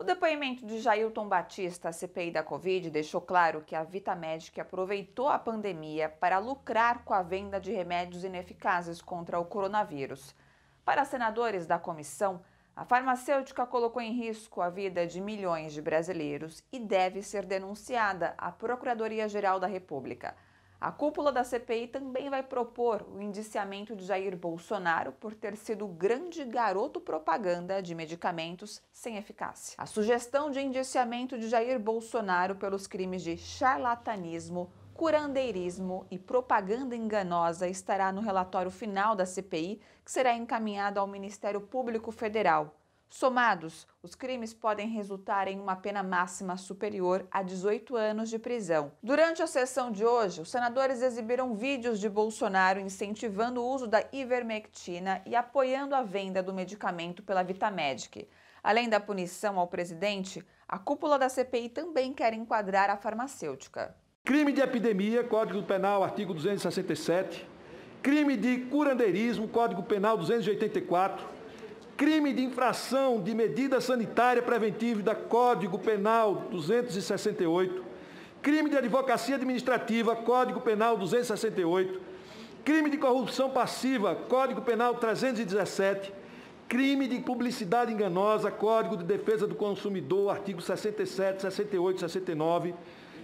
O depoimento de Jailton Batista à CPI da Covid deixou claro que a Vitamedic aproveitou a pandemia para lucrar com a venda de remédios ineficazes contra o coronavírus. Para senadores da comissão, a farmacêutica colocou em risco a vida de milhões de brasileiros e deve ser denunciada à Procuradoria-Geral da República. A cúpula da CPI também vai propor o indiciamento de Jair Bolsonaro por ter sido o grande garoto propaganda de medicamentos sem eficácia. A sugestão de indiciamento de Jair Bolsonaro pelos crimes de charlatanismo, curandeirismo e propaganda enganosa estará no relatório final da CPI, que será encaminhado ao Ministério Público Federal. Somados, os crimes podem resultar em uma pena máxima superior a 18 anos de prisão. Durante a sessão de hoje, os senadores exibiram vídeos de Bolsonaro incentivando o uso da ivermectina e apoiando a venda do medicamento pela Vitamedic. Além da punição ao presidente, a cúpula da CPI também quer enquadrar a farmacêutica. Crime de epidemia, Código Penal, artigo 267. Crime de curandeirismo, Código Penal 284 crime de infração de medida sanitária preventiva da Código Penal 268, crime de advocacia administrativa, Código Penal 268, crime de corrupção passiva, Código Penal 317, crime de publicidade enganosa, Código de Defesa do Consumidor, artigo 67, 68, 69,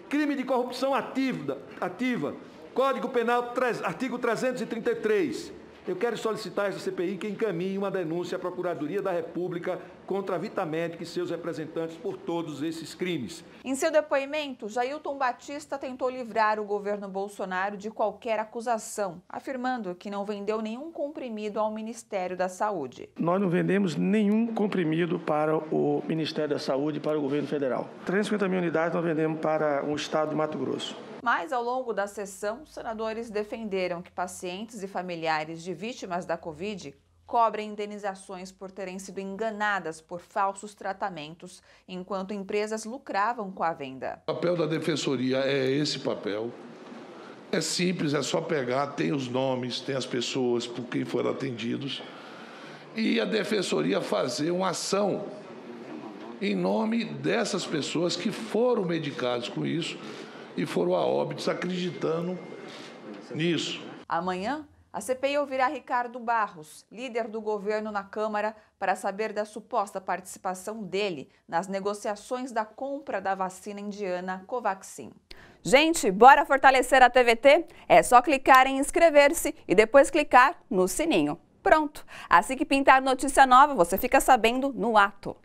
crime de corrupção ativa, ativa Código Penal, artigo 333, eu quero solicitar a esta CPI que encaminhe uma denúncia à Procuradoria da República contra a Vitamédica e seus representantes por todos esses crimes. Em seu depoimento, Jailton Batista tentou livrar o governo Bolsonaro de qualquer acusação, afirmando que não vendeu nenhum comprimido ao Ministério da Saúde. Nós não vendemos nenhum comprimido para o Ministério da Saúde, para o governo federal. 350 mil unidades nós vendemos para o estado do Mato Grosso. Mas, ao longo da sessão, senadores defenderam que pacientes e familiares de vítimas da Covid cobrem indenizações por terem sido enganadas por falsos tratamentos, enquanto empresas lucravam com a venda. O papel da defensoria é esse papel. É simples, é só pegar, tem os nomes, tem as pessoas por quem foram atendidos e a defensoria fazer uma ação em nome dessas pessoas que foram medicadas com isso e foram a óbitos acreditando nisso. Amanhã, a CPI ouvirá Ricardo Barros, líder do governo na Câmara, para saber da suposta participação dele nas negociações da compra da vacina indiana Covaxin. Gente, bora fortalecer a TVT? É só clicar em inscrever-se e depois clicar no sininho. Pronto! Assim que pintar notícia nova, você fica sabendo no ato.